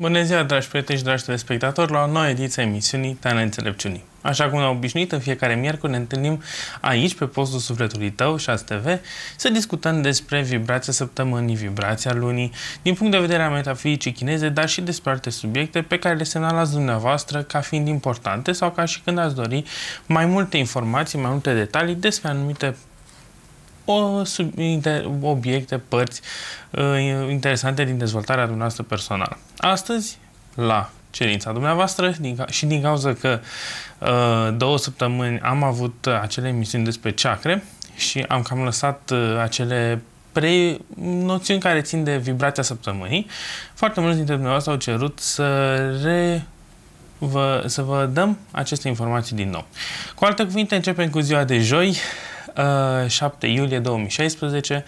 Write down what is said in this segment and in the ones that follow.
Bună ziua, dragi prieteni și dragi telespectatori, la o nouă ediție a emisiunii Taina Înțelepciunii. Așa cum ne-am obișnuit, în fiecare miercuri ne întâlnim aici, pe postul sufletului tău, 6 TV, să discutăm despre vibrația săptămânii, vibrația lunii, din punct de vedere a metafizicii chineze, dar și despre alte subiecte pe care le semnalați dumneavoastră ca fiind importante sau ca și când ați dori mai multe informații, mai multe detalii despre anumite o, sub, inter, obiecte, părți uh, interesante din dezvoltarea dumneavoastră personală. Astăzi, la cerința dumneavoastră din, și din cauza că uh, două săptămâni am avut acele emisiuni despre chakre și am cam lăsat uh, acele pre noțiuni care țin de vibrația săptămânii, foarte mulți dintre dumneavoastră au cerut să re Vă, să vă dăm aceste informații din nou. Cu alte cuvinte, începem cu ziua de joi, 7 uh, iulie 2016,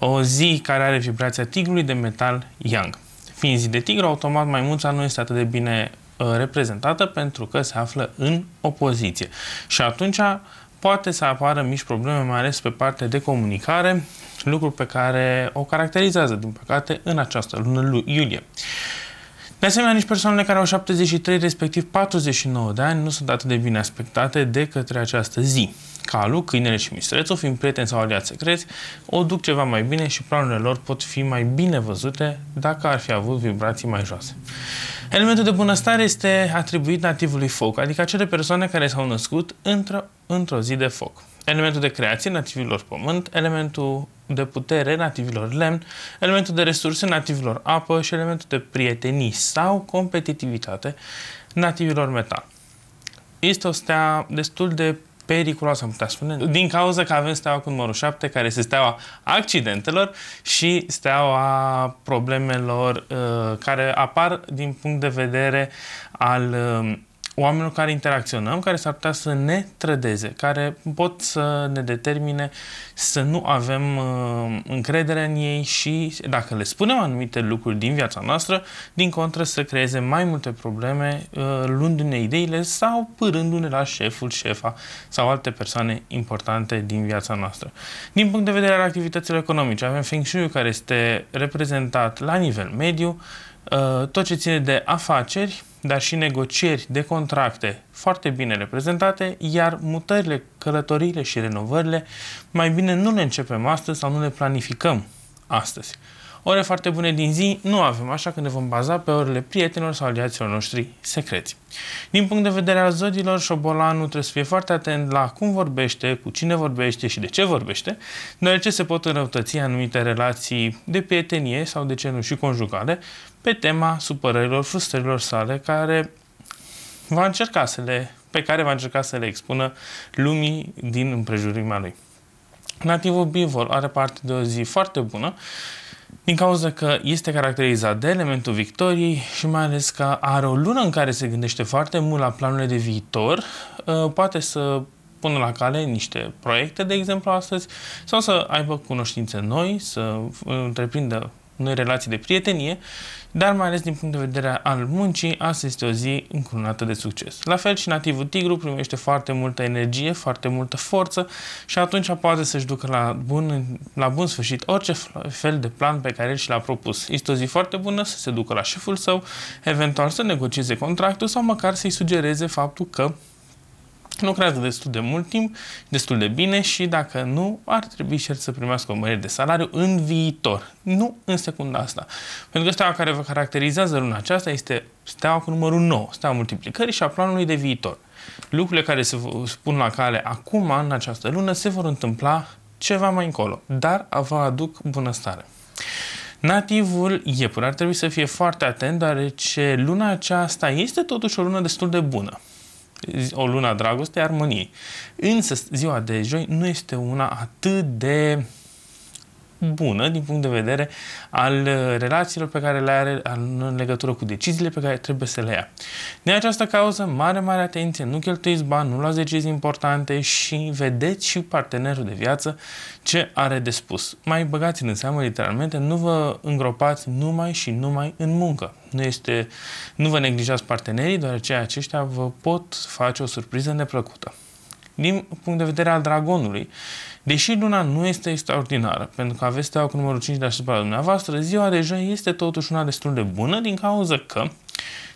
o zi care are vibrația tigrului de metal Yang. Fiind zi de tigru, automat maimuța nu este atât de bine uh, reprezentată pentru că se află în opoziție. Și atunci poate să apară mici probleme, mai ales pe partea de comunicare, lucru pe care o caracterizează, din păcate, în această lună iulie. De asemenea, nici persoanele care au 73, respectiv 49 de ani, nu sunt atât de bine aspectate de către această zi. Calul, câinele și mistrețul, fiind prieteni sau aliați secreți, o duc ceva mai bine și planurile lor pot fi mai bine văzute dacă ar fi avut vibrații mai joase. Elementul de bunăstare este atribuit nativului foc, adică acele persoane care s-au născut într-o, într zi de foc. Elementul de creație nativilor pământ, elementul de putere nativilor lemn, elementul de resurse nativilor apă și elementul de prietenii sau competitivitate nativilor metal. Este o stea destul de periculoasă, am putea spune, din cauza că avem steaua cu numărul 7, care este steaua accidentelor și steaua problemelor uh, care apar din punct de vedere al uh, oamenilor care interacționăm, care s-ar putea să ne trădeze, care pot să ne determine să nu avem uh, încredere în ei și dacă le spunem anumite lucruri din viața noastră, din contră să creeze mai multe probleme uh, luându-ne ideile sau pârându-ne la șeful, șefa sau alte persoane importante din viața noastră. Din punct de vedere al activităților economice, avem Feng Shui care este reprezentat la nivel mediu, uh, tot ce ține de afaceri, dar și negocieri de contracte foarte bine reprezentate, iar mutările, călătoriile și renovările mai bine nu le începem astăzi sau nu le planificăm astăzi. Ore foarte bune din zi nu avem, așa că ne vom baza pe orele prietenilor sau aliaților noștri secreți. Din punct de vedere al zodilor, șobolanul trebuie să fie foarte atent la cum vorbește, cu cine vorbește și de ce vorbește, deoarece se pot înrăutăți anumite relații de prietenie sau de ce nu și conjugale, pe tema supărărilor, frustrărilor sale care va încerca să le, pe care va încerca să le expună lumii din împrejurimea lui. Nativul bivol are parte de o zi foarte bună din cauza că este caracterizat de elementul victoriei și mai ales că are o lună în care se gândește foarte mult la planurile de viitor, ă, poate să pună la cale niște proiecte, de exemplu, astăzi, sau să aibă cunoștințe noi, să ă, întreprindă noi relații de prietenie, dar mai ales din punct de vedere al muncii, asta este o zi încurunată de succes. La fel și nativul tigru primește foarte multă energie, foarte multă forță și atunci poate să-și ducă la bun, la bun sfârșit orice fel de plan pe care și l-a propus. Este o zi foarte bună să se ducă la șeful său, eventual să negocieze contractul sau măcar să-i sugereze faptul că lucrează destul de mult timp, destul de bine și dacă nu, ar trebui și el să primească o mărire de salariu în viitor, nu în secunda asta. Pentru că steaua care vă caracterizează luna aceasta este steaua cu numărul 9, steaua multiplicării și a planului de viitor. Lucrurile care se spun la cale acum, în această lună, se vor întâmpla ceva mai încolo, dar vă aduc bunăstare. Nativul iepuri ar trebui să fie foarte atent, deoarece luna aceasta este totuși o lună destul de bună o lună a dragostei, armoniei. Însă ziua de joi nu este una atât de bună din punct de vedere al uh, relațiilor pe care le are în legătură cu deciziile pe care trebuie să le ia. Din această cauză, mare, mare atenție, nu cheltuiți bani, nu luați decizii importante și vedeți și partenerul de viață ce are de spus. Mai băgați în seamă, literalmente, nu vă îngropați numai și numai în muncă. Nu, este, nu vă neglijați partenerii, deoarece aceștia vă pot face o surpriză neplăcută din punct de vedere al dragonului. Deși luna nu este extraordinară, pentru că aveți steaua cu numărul 5 deasupra dumneavoastră, ziua deja este totuși una destul de bună din cauza că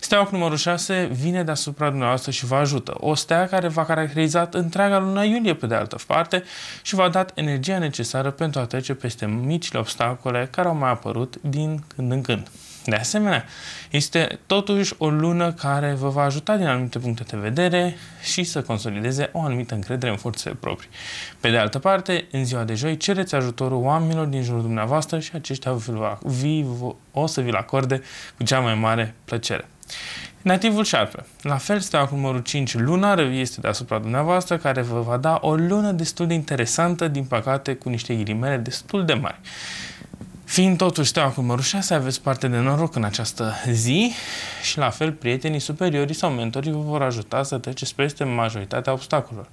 Steaua cu numărul 6 vine deasupra dumneavoastră și vă ajută. O stea care va caracteriza întreaga luna iulie pe de altă parte și v-a dat energia necesară pentru a trece peste micile obstacole care au mai apărut din când în când. De asemenea, este totuși o lună care vă va ajuta din anumite puncte de vedere și să consolideze o anumită încredere în forțele proprii. Pe de altă parte, în ziua de joi cereți ajutorul oamenilor din jurul dumneavoastră și aceștia vi, o să vi-l acorde cu cea mai mare plăcere. Nativul șarpe. La fel, steaua cu numărul 5 lunar este deasupra dumneavoastră, care vă va da o lună destul de interesantă, din păcate cu niște ghilimele destul de mari. Fiind totuși steaua cu mărușa, să aveți parte de noroc în această zi și la fel prietenii, superiorii sau mentorii vă vor ajuta să treceți peste majoritatea obstacolelor.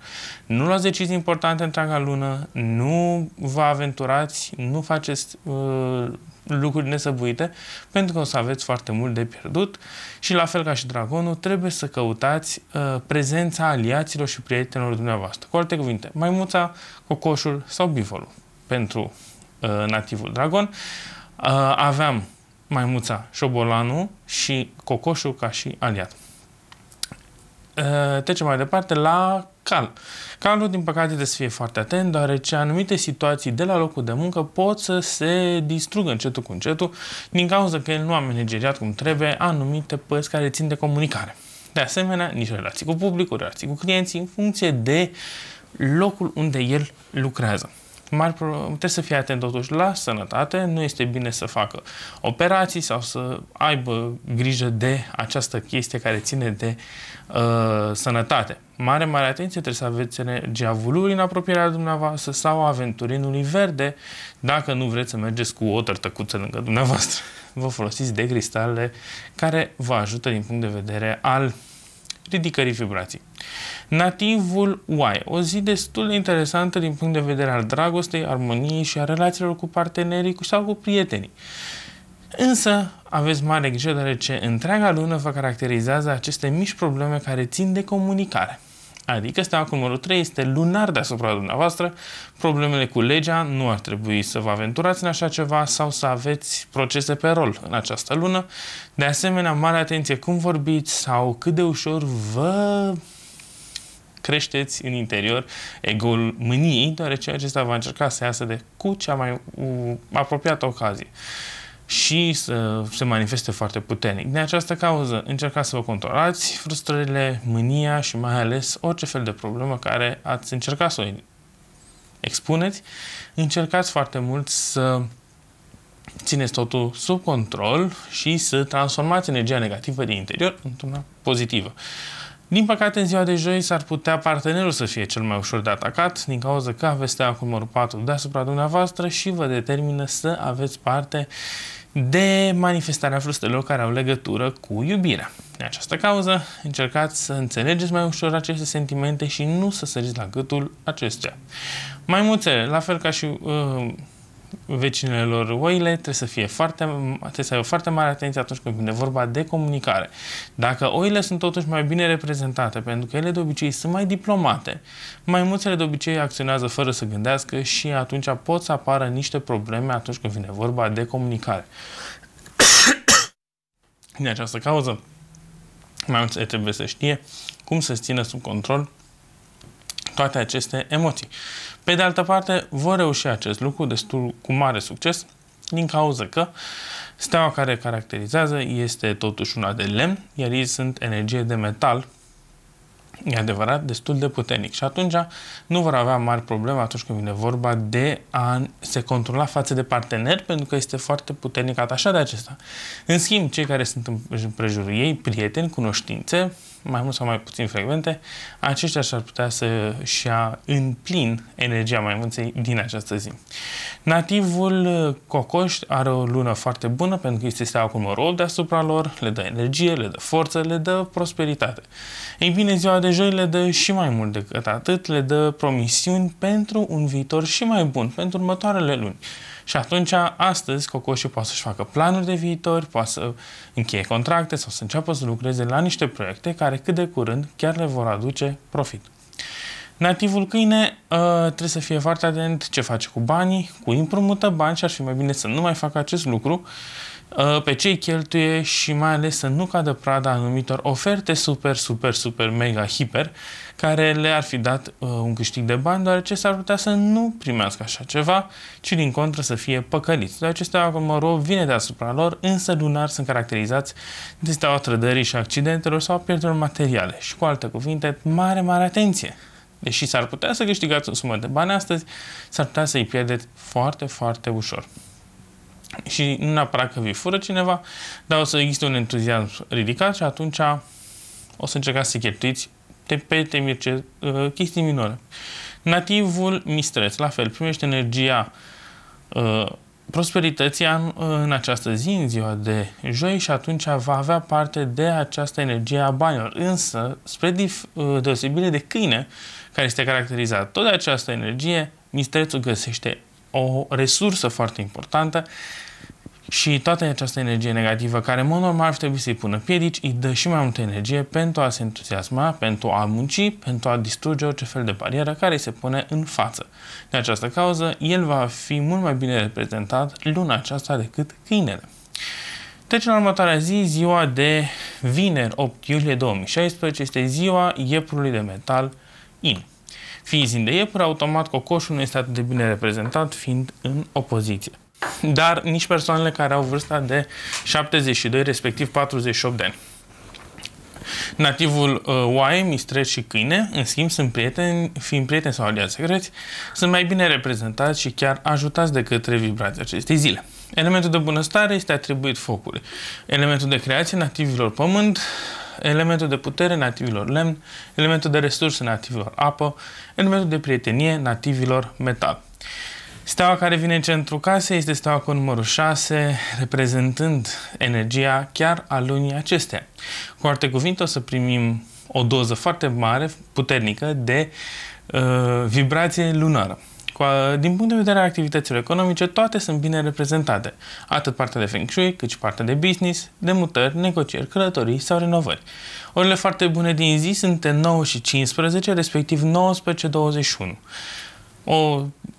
Nu luați decizii importante întreaga lună, nu vă aventurați, nu faceți uh, lucruri nesăbuite, pentru că o să aveți foarte mult de pierdut și la fel ca și dragonul, trebuie să căutați uh, prezența aliaților și prietenilor dumneavoastră. Cu alte cuvinte, maimuța, cocoșul sau bivolul pentru Uh, nativul dragon. Uh, aveam maimuța șobolanu și cocoșul ca și aliat. Uh, trecem mai departe la cal. Calul, din păcate, trebuie să fie foarte atent, deoarece anumite situații de la locul de muncă pot să se distrugă încetul cu încetul, din cauza că el nu a manageriat cum trebuie anumite părți care țin de comunicare. De asemenea, nici relații cu publicul, relații cu clienții, în funcție de locul unde el lucrează mari probleme. Trebuie să fie atent totuși la sănătate. Nu este bine să facă operații sau să aibă grijă de această chestie care ține de uh, sănătate. Mare, mare atenție, trebuie să aveți energia vulului în apropierea dumneavoastră sau aventurinului verde dacă nu vreți să mergeți cu o tărtăcuță lângă dumneavoastră. Vă folosiți de cristale care vă ajută din punct de vedere al ridicării vibrației. Nativul Y. O zi destul de interesantă din punct de vedere al dragostei, armoniei și a relațiilor cu partenerii sau cu prietenii. Însă, aveți mare grijă deoarece întreaga lună vă caracterizează aceste mici probleme care țin de comunicare. Adică steaua cu numărul 3 este lunar deasupra dumneavoastră, problemele cu legea nu ar trebui să vă aventurați în așa ceva sau să aveți procese pe rol în această lună. De asemenea, mare atenție cum vorbiți sau cât de ușor vă creșteți în interior egoul mâniei, deoarece acesta va încerca să iasă de cu cea mai apropiată ocazie și să se manifeste foarte puternic. Din această cauză, încercați să vă controlați frustrările, mânia și mai ales orice fel de problemă care ați încercat să o expuneți. Încercați foarte mult să țineți totul sub control și să transformați energia negativă din interior într-una pozitivă. Din păcate, în ziua de joi s-ar putea partenerul să fie cel mai ușor de atacat, din cauza că aveți steaua cu numărul 4 deasupra dumneavoastră și vă determină să aveți parte de manifestarea frustelor care au legătură cu iubirea. De această cauză, încercați să înțelegeți mai ușor aceste sentimente și nu să săriți la gâtul acestea. Mai multe, la fel ca și uh, vecinele lor oile, trebuie să, fie foarte, trebuie să ai o foarte mare atenție atunci când vine vorba de comunicare. Dacă oile sunt totuși mai bine reprezentate, pentru că ele de obicei sunt mai diplomate, maimuțele de obicei acționează fără să gândească și atunci pot să apară niște probleme atunci când vine vorba de comunicare. Din această cauză, maimuțele trebuie să știe cum să țină sub control toate aceste emoții. Pe de altă parte, vor reuși acest lucru destul cu mare succes din cauza că steaua care caracterizează este totuși una de lemn, iar ei sunt energie de metal, e adevărat, destul de puternic. Și atunci nu vor avea mari probleme atunci când vine vorba de a se controla față de partener, pentru că este foarte puternic atașat de acesta. În schimb, cei care sunt în prejurul ei, prieteni, cunoștințe, mai mult sau mai puțin frecvente, aceștia și-ar putea să-și ia în plin energia maimuței din această zi. Nativul Cocoș are o lună foarte bună pentru că este stea cu rol deasupra lor, le dă energie, le dă forță, le dă prosperitate. Ei bine, ziua de joi le dă și mai mult decât atât, le dă promisiuni pentru un viitor și mai bun, pentru următoarele luni. Și atunci, astăzi, cocoșii poate să-și facă planuri de viitor, poate să încheie contracte sau să înceapă să lucreze la niște proiecte care cât de curând chiar le vor aduce profit. Nativul câine uh, trebuie să fie foarte atent ce face cu banii, cu împrumută bani și ar fi mai bine să nu mai facă acest lucru, Uh, pe cei cheltuie și mai ales să nu cadă prada anumitor oferte super, super, super, mega, hiper, care le-ar fi dat uh, un câștig de bani, deoarece s-ar putea să nu primească așa ceva, ci din contră să fie păcăliți. Deoarece mă rog, vine deasupra lor, însă lunar sunt caracterizați de steaua trădării și accidentelor sau pierderilor materiale. Și cu alte cuvinte, mare, mare atenție! Deși s-ar putea să câștigați o sumă de bani astăzi, s-ar putea să-i pierdeți foarte, foarte ușor și nu neapărat că vi fură cineva, dar o să existe un entuziasm ridicat și atunci o să încercați să cheltuiți te, pe temir ce, uh, chestii minore. Nativul mistreț, la fel, primește energia uh, prosperității în, uh, în această zi, în ziua de joi și atunci va avea parte de această energie a banilor. Însă, spre dif, uh, deosebire de câine, care este caracterizat tot de această energie, mistrețul găsește o resursă foarte importantă și toată această energie negativă, care în mod normal ar trebui să-i pună piedici, îi dă și mai multă energie pentru a se entuziasma, pentru a munci, pentru a distruge orice fel de barieră care îi se pune în față. De această cauză, el va fi mult mai bine reprezentat luna aceasta decât câinele. Trecem la următoarea zi, ziua de vineri 8 iulie 2016, este ziua iepurului de metal in. Fiind zin de iepuri, automat cocoșul nu este atât de bine reprezentat, fiind în opoziție. Dar nici persoanele care au vârsta de 72, respectiv 48 de ani. Nativul uh, oaie, mistreț și câine, în schimb, sunt prieteni, fiind prieteni sau aliați secreți, sunt mai bine reprezentați și chiar ajutați de către vibrații acestei zile. Elementul de bunăstare este atribuit focului. Elementul de creație nativilor pământ elementul de putere nativilor lemn, elementul de resurse nativilor apă, elementul de prietenie nativilor metal. Steaua care vine în centru casei este steaua cu numărul 6, reprezentând energia chiar a lunii acestea. Cu alte cuvinte, o să primim o doză foarte mare, puternică, de uh, vibrație lunară din punct de vedere a activităților economice, toate sunt bine reprezentate, atât partea de Feng Shui, cât și partea de business, de mutări, negocieri, călătorii sau renovări. Orele foarte bune din zi sunt 9 și 15, respectiv 19-21. O,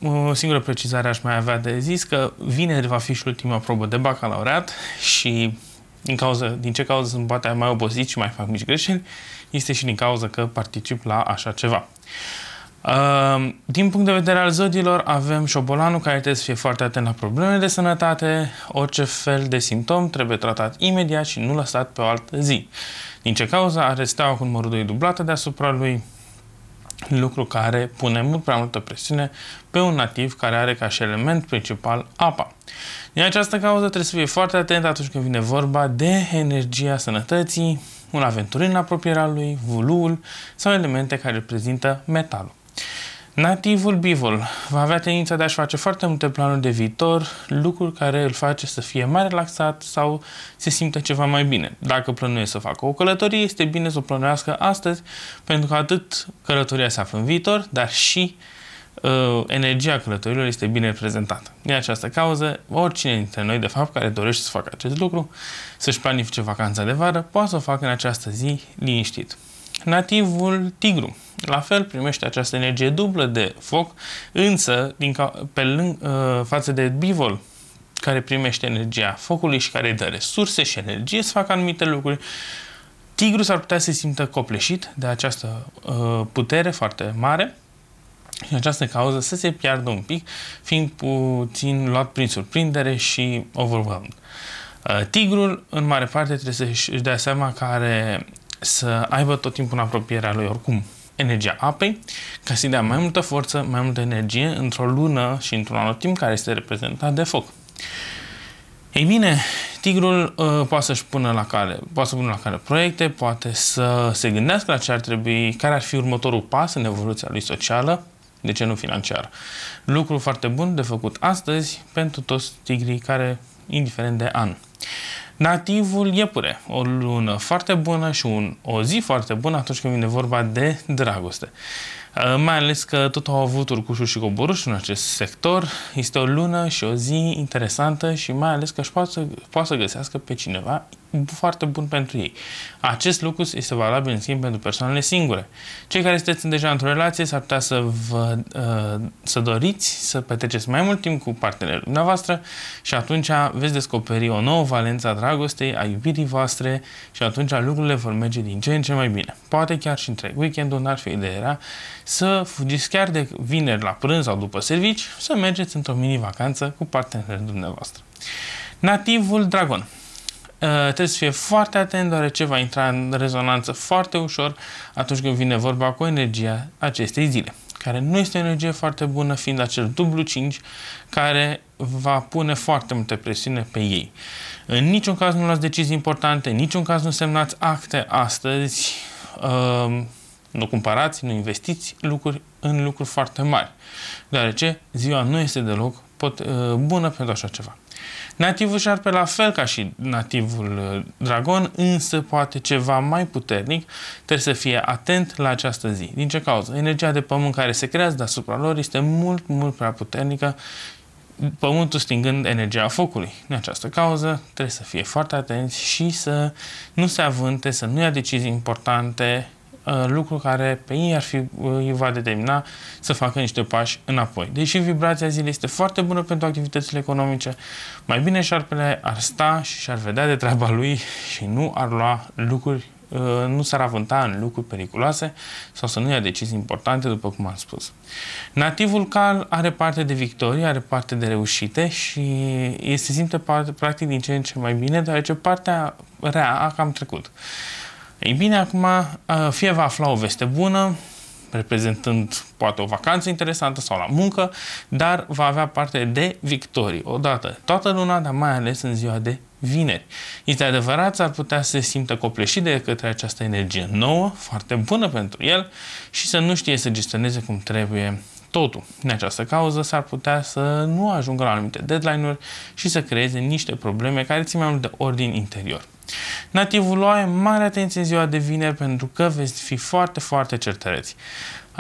o singură precizare aș mai avea de zis că vineri va fi și ultima probă de bacalaureat și din, cauza, din ce cauză sunt poate mai obosit și mai fac mici greșeli, este și din cauza că particip la așa ceva. Ehm, din punct de vedere al zodiilor avem șobolanul care trebuie să fie foarte atent la probleme de sănătate, orice fel de simptom trebuie tratat imediat și nu lăsat pe o altă zi. Din ce cauză are steaua cu numărul 2 dublată deasupra lui, lucru care pune mult prea multă presiune pe un nativ care are ca și element principal apa. Din această cauză trebuie să fie foarte atent atunci când vine vorba de energia sănătății, un aventurin în apropierea lui, vulul sau elemente care reprezintă metalul. Nativul bivol va avea tendința de a-și face foarte multe planuri de viitor, lucruri care îl face să fie mai relaxat sau se simte ceva mai bine. Dacă plănuiește să facă o călătorie, este bine să o plănuiască astăzi, pentru că atât călătoria se află în viitor, dar și uh, energia călătorilor este bine reprezentată. Din această cauză, oricine dintre noi, de fapt, care dorește să facă acest lucru, să-și planifice vacanța de vară, poate să o facă în această zi liniștit nativul tigru. La fel primește această energie dublă de foc, însă din ca, pe lâng, uh, față de bivol, care primește energia focului și care îi dă resurse și energie să facă anumite lucruri, tigru s-ar putea să se simtă copleșit de această uh, putere foarte mare și în această cauză să se piardă un pic, fiind puțin luat prin surprindere și overwhelmed. Uh, tigrul, în mare parte, trebuie să-și dea seama că are să aibă tot timpul în apropierea lui oricum energia apei, ca să-i dea mai multă forță, mai multă energie într-o lună și într-un timp care este reprezentat de foc. Ei bine, tigrul uh, poate să-și pună la care, poate să pună la care proiecte, poate să se gândească la ce ar trebui, care ar fi următorul pas în evoluția lui socială, de ce nu financiar. Lucru foarte bun de făcut astăzi pentru toți tigrii care, indiferent de an. Nativul iepure, o lună foarte bună și un, o zi foarte bună atunci când vine vorba de dragoste. Uh, mai ales că tot au avut urcușuri și coboruși în acest sector. Este o lună și o zi interesantă și mai ales că își poate, poate să găsească pe cineva foarte bun pentru ei. Acest lucru este valabil, în schimb, pentru persoanele singure. Cei care sunteți deja într-o relație s-ar putea să, vă, uh, să doriți să petreceți mai mult timp cu partenerul dumneavoastră și atunci veți descoperi o nouă valență a dragostei, a iubirii voastre și atunci lucrurile vor merge din ce în ce mai bine. Poate chiar și între weekendul n-ar fi ideea să fugiți chiar de vineri la prânz sau după servici, să mergeți într-o mini-vacanță cu partenerul dumneavoastră. Nativul Dragon Eh, trebuie să fie foarte atent, deoarece va intra în rezonanță foarte ușor atunci când vine vorba cu energia acestei zile, care nu este o energie foarte bună, fiind acel dublu 5, care va pune foarte multe presiune pe ei. În niciun caz nu luați decizii importante, în niciun caz nu semnați acte astăzi, ehm, nu cumpărați, nu investiți lucruri în lucruri foarte mari, deoarece ziua nu este deloc pot, eh, bună pentru așa ceva. Nativul șarpe, la fel ca și nativul uh, dragon, însă poate ceva mai puternic, trebuie să fie atent la această zi. Din ce cauză? Energia de pământ care se creează deasupra lor este mult, mult prea puternică pământul stingând energia focului. În această cauză trebuie să fie foarte atenți și să nu se avânte, să nu ia decizii importante Uh, lucru care pe ei ar fi, uh, îi va determina să facă niște pași înapoi. Deși vibrația zilei este foarte bună pentru activitățile economice, mai bine șarpele ar sta și și-ar vedea de treaba lui și nu ar lua lucruri uh, nu s-ar avânta în lucruri periculoase sau să nu ia decizii importante, după cum am spus. Nativul cal are parte de victorie, are parte de reușite și se simte practic din ce în ce mai bine, deoarece partea rea a cam trecut. Ei bine, acum fie va afla o veste bună, reprezentând poate o vacanță interesantă sau la muncă, dar va avea parte de victorii odată toată luna, dar mai ales în ziua de vineri. Este adevărat, ar putea să se simtă copleșit de către această energie nouă, foarte bună pentru el și să nu știe să gestioneze cum trebuie Totul, din această cauză, s-ar putea să nu ajungă la anumite deadline-uri și să creeze niște probleme care țin mai mult de ordin interior. Nativul luai mare atenție în ziua de vineri pentru că veți fi foarte, foarte certăreți.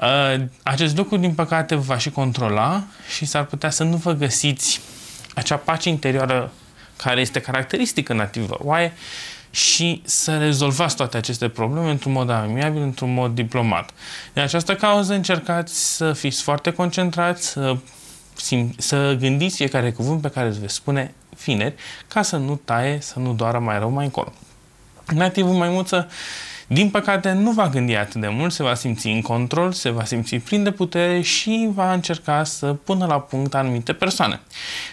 Uh, acest lucru, din păcate, va și controla și s-ar putea să nu vă găsiți acea pace interioară care este caracteristică nativă oaie și să rezolvați toate aceste probleme într-un mod amiabil, într-un mod diplomat. De această cauză încercați să fiți foarte concentrați, să, sim- să gândiți fiecare cuvânt pe care îl veți spune fineri, ca să nu taie, să nu doară mai rău mai încolo. Nativul maimuță din păcate, nu va gândi atât de mult, se va simți în control, se va simți plin de putere și va încerca să pună la punct anumite persoane.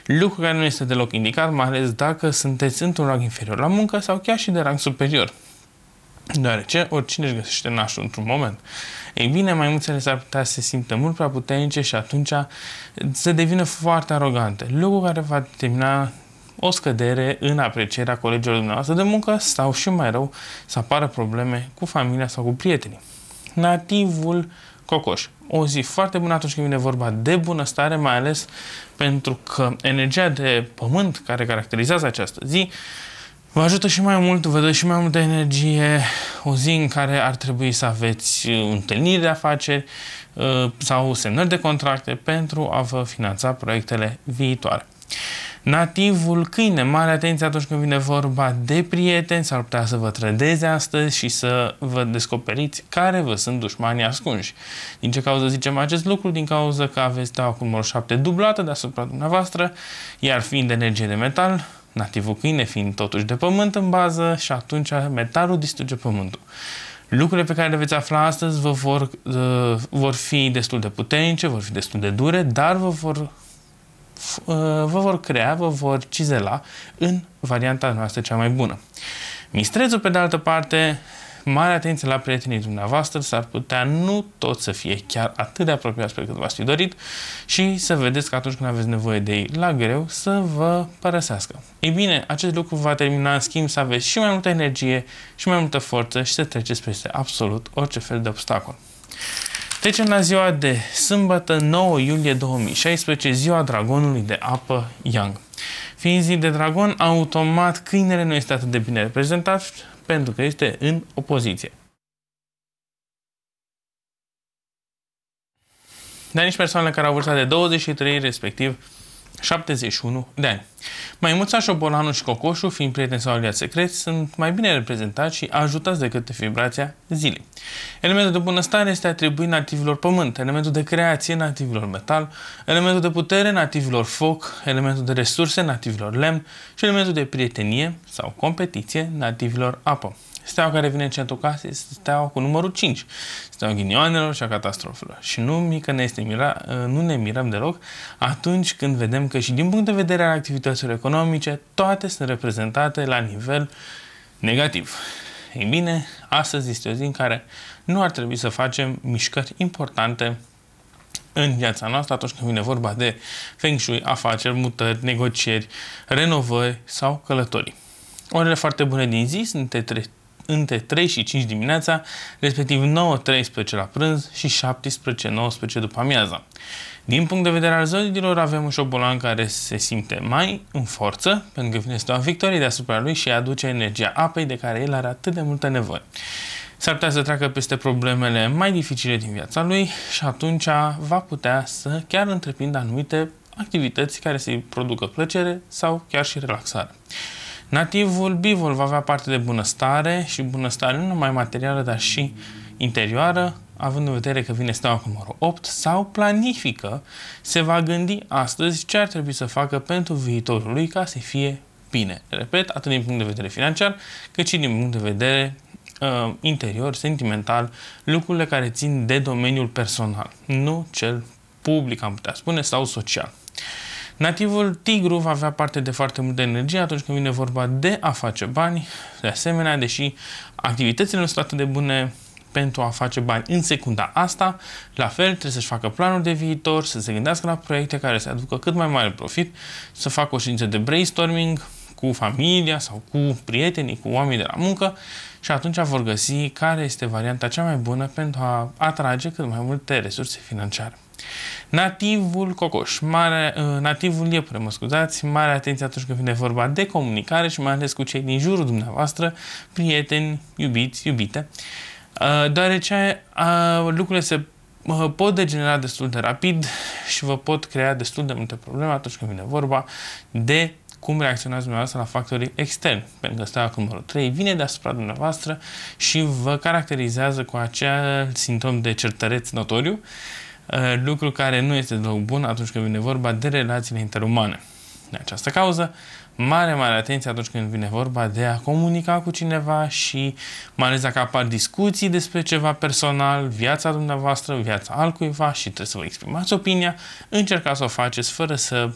Lucru care nu este deloc indicat, mai ales dacă sunteți într-un rang inferior la muncă sau chiar și de rang superior deoarece oricine își găsește nașul într-un moment. Ei bine, mai mulțele s-ar putea să se simtă mult prea puternice și atunci să devină foarte arogante, lucru care va determina o scădere în aprecierea colegilor dumneavoastră de muncă sau și mai rău să apară probleme cu familia sau cu prietenii. Nativul cocoș. O zi foarte bună atunci când vine vorba de bunăstare, mai ales pentru că energia de pământ care caracterizează această zi Vă ajută și mai mult, vă dă și mai multă energie o zi în care ar trebui să aveți uh, întâlniri de afaceri uh, sau semnări de contracte pentru a vă finanța proiectele viitoare. Nativul câine, mare atenție atunci când vine vorba de prieteni, s-ar putea să vă trădeze astăzi și să vă descoperiți care vă sunt dușmanii ascunși. Din ce cauză zicem acest lucru? Din cauza că aveți da, teaua cu numărul 7 dublată deasupra dumneavoastră, iar fiind energie de metal, nativul câine fiind totuși de pământ în bază și atunci metalul distruge pământul. Lucrurile pe care le veți afla astăzi vă vor, uh, vor fi destul de puternice, vor fi destul de dure, dar vă vor Uh, vă vor crea, vă vor cizela în varianta noastră cea mai bună. Mistrețul, pe de altă parte, mare atenție la prietenii dumneavoastră, s-ar putea nu tot să fie chiar atât de apropiat pe cât v-ați fi dorit și să vedeți că atunci când aveți nevoie de ei la greu să vă părăsească. Ei bine, acest lucru va termina în schimb să aveți și mai multă energie și mai multă forță și să treceți peste absolut orice fel de obstacol. Trecem deci, la ziua de sâmbătă, 9 iulie 2016, ziua dragonului de apă Yang. Fiind zi de dragon, automat câinele nu este atât de bine reprezentat pentru că este în opoziție. Dar nici persoanele care au vârsta de 23, respectiv 71 de ani. Maimuța, șobolanul și cocoșul, fiind prieteni sau aliați secret, sunt mai bine reprezentați și ajutați decât vibrația zilei. Elementul de bunăstare este atribuit nativilor pământ, elementul de creație nativilor metal, elementul de putere nativilor foc, elementul de resurse nativilor lemn și elementul de prietenie sau competiție nativilor apă. Steaua care vine în centru casei este steaua cu numărul 5. Steaua ghinioanelor și a catastrofelor. Și nu, mică ne este mira, nu ne mirăm deloc atunci când vedem că și din punct de vedere al activităților economice, toate sunt reprezentate la nivel negativ. Ei bine, astăzi este o zi în care nu ar trebui să facem mișcări importante în viața noastră atunci când vine vorba de feng shui, afaceri, mutări, negocieri, renovări sau călătorii. Orele foarte bune din zi sunt între între 3 și 5 dimineața, respectiv 9-13 la prânz și 17-19 după amiaza. Din punct de vedere al zodiilor avem un șobolan care se simte mai în forță, pentru că vine o victorie deasupra lui și aduce energia apei de care el are atât de multă nevoie s-ar putea să treacă peste problemele mai dificile din viața lui și atunci va putea să chiar întreprindă anumite activități care să-i producă plăcere sau chiar și relaxare. Nativul bivol va avea parte de bunăstare și bunăstare nu numai materială, dar și interioară, având în vedere că vine steaua cu numărul 8, sau planifică, se va gândi astăzi ce ar trebui să facă pentru viitorul lui ca să fie bine. Repet, atât din punct de vedere financiar, cât și din punct de vedere uh, interior, sentimental, lucrurile care țin de domeniul personal, nu cel public, am putea spune, sau social. Nativul tigru va avea parte de foarte multă energie atunci când vine vorba de a face bani. De asemenea, deși activitățile nu sunt atât de bune pentru a face bani în secunda asta, la fel trebuie să-și facă planul de viitor, să se gândească la proiecte care să aducă cât mai mare profit, să facă o ședință de brainstorming cu familia sau cu prietenii, cu oamenii de la muncă și atunci vor găsi care este varianta cea mai bună pentru a atrage cât mai multe resurse financiare. Nativul cocoș, mare, uh, nativul iepure, mă scuzați, mare atenție atunci când vine vorba de comunicare și mai ales cu cei din jurul dumneavoastră, prieteni, iubiți, iubite, uh, deoarece uh, lucrurile se pot degenera destul de rapid și vă pot crea destul de multe probleme atunci când vine vorba de cum reacționați dumneavoastră la factorii externi, pentru că stau acum numărul 3 vine deasupra dumneavoastră și vă caracterizează cu acel simptom de certăreț notoriu Eh, lucru care nu este deloc bun atunci când vine vorba de relațiile interumane. De această cauză, mare, mare atenție atunci când vine vorba de a comunica cu cineva și mai ales dacă apar discuții despre ceva personal, viața dumneavoastră, viața altcuiva și trebuie să vă exprimați opinia, încercați să o faceți fără să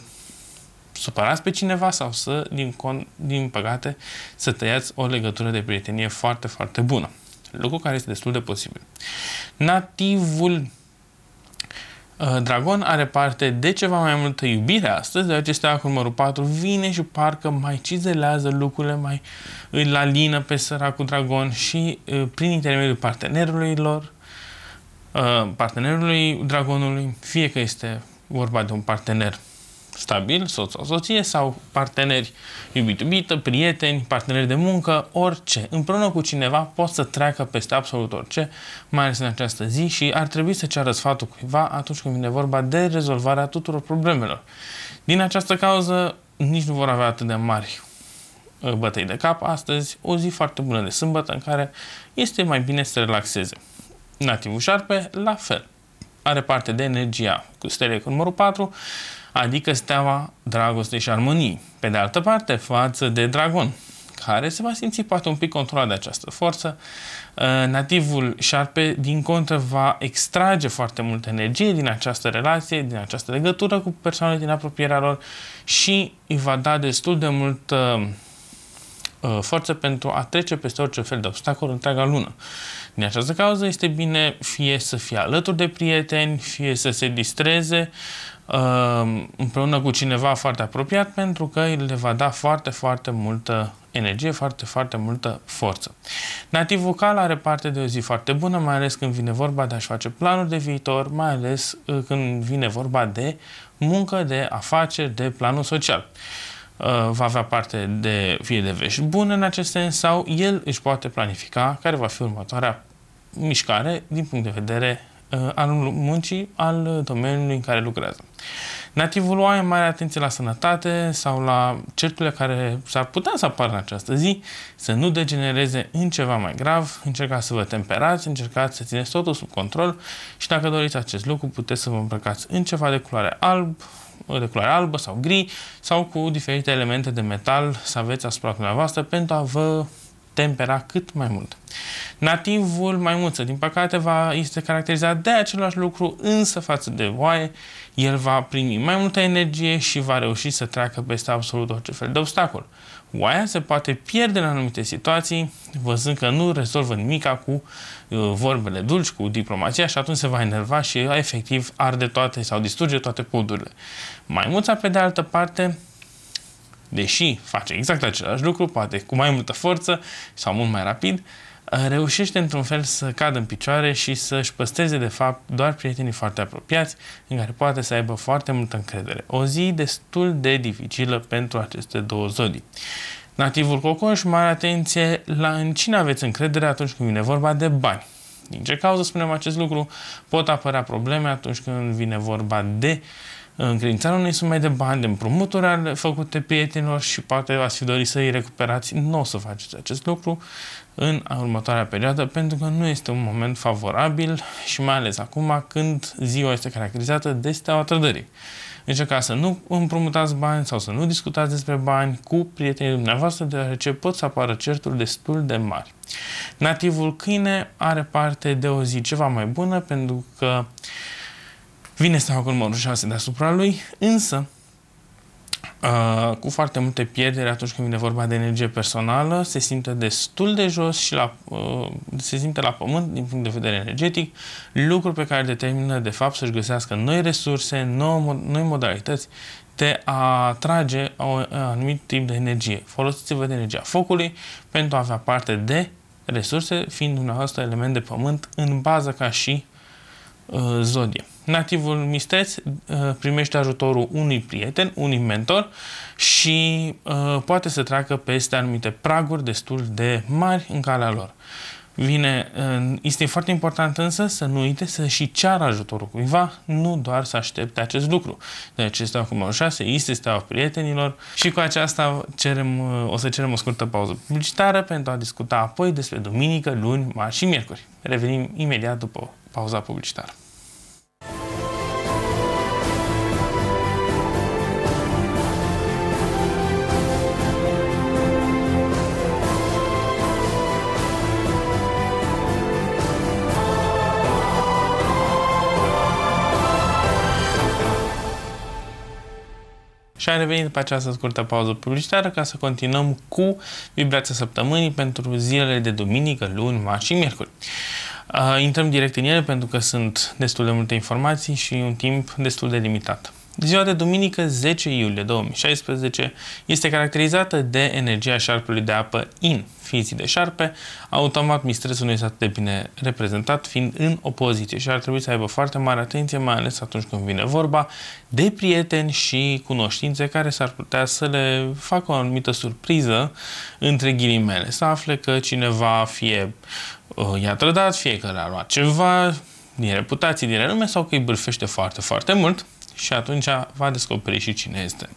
supărați pe cineva sau să, din, con- din păcate, să tăiați o legătură de prietenie foarte, foarte bună. Lucru care este destul de posibil. Nativul Uh, Dragon are parte de ceva mai multă iubire astăzi, deoarece acestea cu numărul 4 vine și parcă mai cizelează lucrurile, mai la lină pe săracul Dragon și uh, prin intermediul partenerului lor, uh, partenerului Dragonului, fie că este vorba de un partener stabil, soț sau soție sau parteneri iubit-iubită, prieteni, parteneri de muncă, orice. Împreună cu cineva pot să treacă peste absolut orice, mai ales în această zi și ar trebui să ceară sfatul cuiva atunci când vine vorba de rezolvarea tuturor problemelor. Din această cauză, nici nu vor avea atât de mari uh, bătăi de cap astăzi, o zi foarte bună de sâmbătă în care este mai bine să relaxeze. Nativul șarpe, la fel. Are parte de energia cu stele cu numărul 4, adică steaua dragostei și armoniei. Pe de altă parte, față de dragon, care se va simți poate un pic controlat de această forță. Ă, nativul șarpe, din contră, va extrage foarte multă energie din această relație, din această legătură cu persoanele din apropierea lor și îi va da destul de mult ă, forță pentru a trece peste orice fel de obstacol întreaga lună. Din această cauză este bine fie să fie alături de prieteni, fie să se distreze, Ehm, împreună cu cineva foarte apropiat pentru că le va da foarte, foarte multă energie, foarte, foarte multă forță. Nativ vocal are parte de o zi foarte bună, mai ales când vine vorba de a-și face planuri de viitor, mai ales eh, când vine vorba de muncă, de afaceri, de planul social. Eh, va avea parte de fie de vești bune în acest sens sau el își poate planifica care va fi următoarea mișcare din punct de vedere Uh, al muncii, al domeniului în care lucrează. Nativul oaie mare atenție la sănătate sau la certurile care s-ar putea să apară în această zi, să nu degenereze în ceva mai grav, încercați să vă temperați, încercați să țineți totul sub control și dacă doriți acest lucru, puteți să vă îmbrăcați în ceva de culoare alb, de culoare albă sau gri sau cu diferite elemente de metal să aveți asupra dumneavoastră pentru a vă tempera cât mai mult. Nativul maimuță, din păcate, va, este caracterizat de același lucru, însă față de oaie, el va primi mai multă energie și va reuși să treacă peste absolut orice fel de obstacol. Oaia se poate pierde în anumite situații, văzând că nu rezolvă nimica cu uh, vorbele dulci, cu diplomația și atunci se va enerva și efectiv arde toate sau distruge toate podurile. Maimuța, pe de altă parte, deși face exact același lucru, poate cu mai multă forță sau mult mai rapid, uh, reușește într-un fel să cadă în picioare și să-și păsteze de fapt doar prietenii foarte apropiați în care poate să aibă foarte multă încredere. O zi destul de dificilă pentru aceste două zodii. Nativul cocoș, mare atenție la în cine aveți încredere atunci când vine vorba de bani. Din ce cauză spunem acest lucru? Pot apărea probleme atunci când vine vorba de uh, încredințarea unei sume de bani, de împrumuturi ale făcute prietenilor și poate ați fi dorit să îi recuperați, nu o să faceți acest lucru în următoarea perioadă pentru că nu este un moment favorabil și mai ales acum când ziua este caracterizată de steaua trădării. Încercați deci, să nu împrumutați bani sau să nu discutați despre bani cu prietenii dumneavoastră, deoarece pot să apară certuri destul de mari. Nativul câine are parte de o zi ceva mai bună pentru că uh, Vine stacul numărul 6 deasupra lui, însă Uh, cu foarte multe pierderi atunci când vine vorba de energie personală, se simte destul de jos și la, uh, se simte la pământ din punct de vedere energetic, lucru pe care determină de fapt să-și găsească noi resurse, noi, noi modalități de a atrage un anumit tip de energie. Folosiți-vă de energia focului pentru a avea parte de resurse, fiind dumneavoastră element de pământ în bază ca și Uh, zodie. Nativul misteț uh, primește ajutorul unui prieten, unui mentor și uh, poate să treacă peste anumite praguri destul de mari în calea lor. Vine, este foarte important însă să nu uite să și ceară ajutorul cuiva, nu doar să aștepte acest lucru. Deci este acum 6, este stau prietenilor și cu aceasta cerem, o să cerem o scurtă pauză publicitară pentru a discuta apoi despre duminică, luni, marți și miercuri. Revenim imediat după pauza publicitară. Și am revenit după această scurtă pauză publicitară ca să continuăm cu vibrația săptămânii pentru zilele de duminică, luni, marți și miercuri. Uh, intrăm direct în ele pentru că sunt destul de multe informații și un timp destul de limitat. Ziua de duminică, 10 iulie 2016, este caracterizată de energia șarpelui de apă in fiții de șarpe. Automat, mistresul nu este atât de bine reprezentat, fiind în opoziție și ar trebui să aibă foarte mare atenție, mai ales atunci când vine vorba de prieteni și cunoștințe care s-ar putea să le facă o anumită surpriză între ghilimele. Să afle că cineva fie uh, i-a trădat, fie că le-a luat ceva din reputații din renume sau că îi bârfește foarte, foarte mult – și atunci va descoperi și cine este.